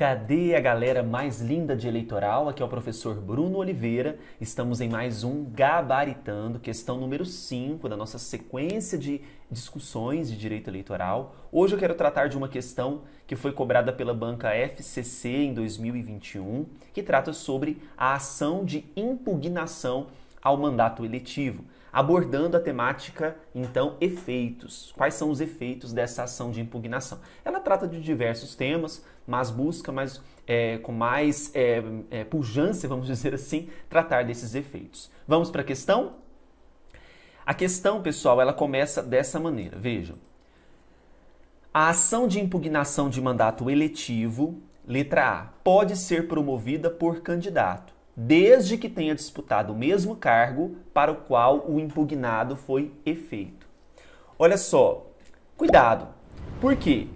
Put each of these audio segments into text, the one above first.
Cadê a galera mais linda de eleitoral? Aqui é o professor Bruno Oliveira. Estamos em mais um Gabaritando, questão número 5 da nossa sequência de discussões de direito eleitoral. Hoje eu quero tratar de uma questão que foi cobrada pela banca FCC em 2021, que trata sobre a ação de impugnação ao mandato eletivo abordando a temática, então, efeitos. Quais são os efeitos dessa ação de impugnação? Ela trata de diversos temas, mas busca mais, é, com mais é, é, pujança, vamos dizer assim, tratar desses efeitos. Vamos para a questão? A questão, pessoal, ela começa dessa maneira. Vejam. A ação de impugnação de mandato eletivo, letra A, pode ser promovida por candidato desde que tenha disputado o mesmo cargo para o qual o impugnado foi efeito. Olha só, cuidado, porque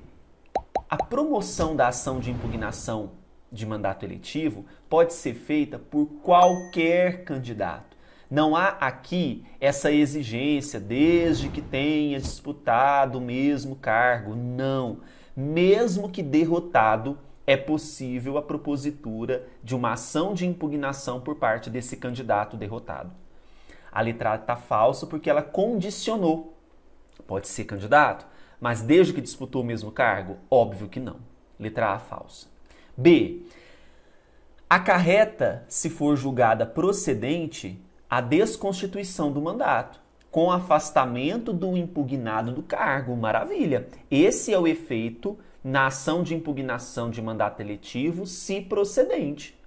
a promoção da ação de impugnação de mandato eletivo pode ser feita por qualquer candidato. Não há aqui essa exigência desde que tenha disputado o mesmo cargo. Não. Mesmo que derrotado, é possível a propositura de uma ação de impugnação por parte desse candidato derrotado. A letra A está falsa porque ela condicionou. Pode ser candidato, mas desde que disputou o mesmo cargo? Óbvio que não. Letra A falsa. B. A carreta, se for julgada procedente, a desconstituição do mandato, com afastamento do impugnado do cargo. Maravilha! Esse é o efeito na ação de impugnação de mandato eletivo, se procedente.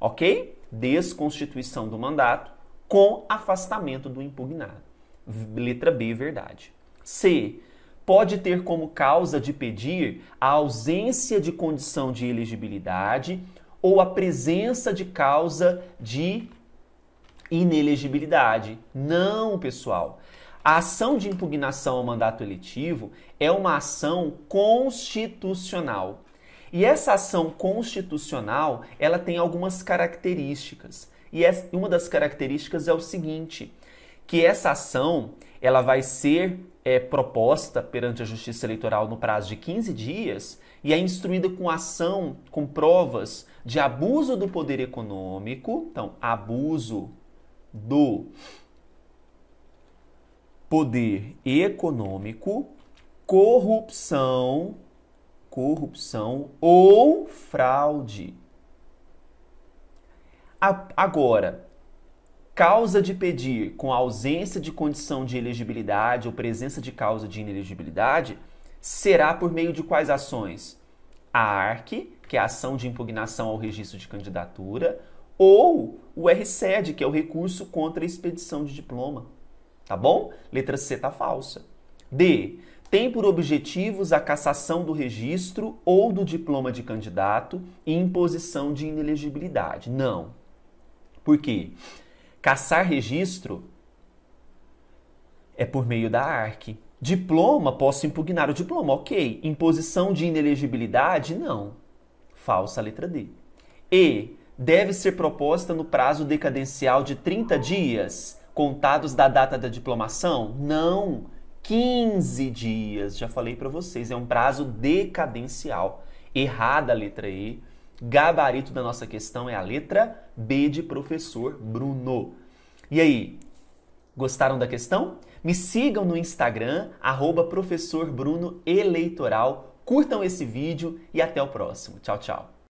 Ok? Desconstituição do mandato com afastamento do impugnado. Letra B, verdade. C. Pode ter como causa de pedir a ausência de condição de elegibilidade ou a presença de causa de inelegibilidade. Não, pessoal. A ação de impugnação ao mandato eletivo é uma ação constitucional. E essa ação constitucional, ela tem algumas características. E uma das características é o seguinte, que essa ação, ela vai ser é, proposta perante a Justiça Eleitoral no prazo de 15 dias e é instruída com ação, com provas de abuso do poder econômico, então, abuso do poder econômico, corrupção, corrupção ou fraude. A, agora, causa de pedir com ausência de condição de elegibilidade ou presença de causa de inelegibilidade será por meio de quais ações? A ARC, que é a ação de impugnação ao registro de candidatura, ou o RCED, que é o recurso contra a expedição de diploma tá bom? Letra C tá falsa. D. Tem por objetivos a cassação do registro ou do diploma de candidato e imposição de inelegibilidade. Não. Por quê? Caçar registro é por meio da ARC. Diploma, posso impugnar o diploma, ok. Imposição de inelegibilidade, não. Falsa letra D. E. Deve ser proposta no prazo decadencial de 30 dias contados da data da diplomação? Não. 15 dias, já falei para vocês, é um prazo decadencial. Errada a letra E. Gabarito da nossa questão é a letra B de professor Bruno. E aí, gostaram da questão? Me sigam no Instagram, arroba professor Bruno Eleitoral. Curtam esse vídeo e até o próximo. Tchau, tchau.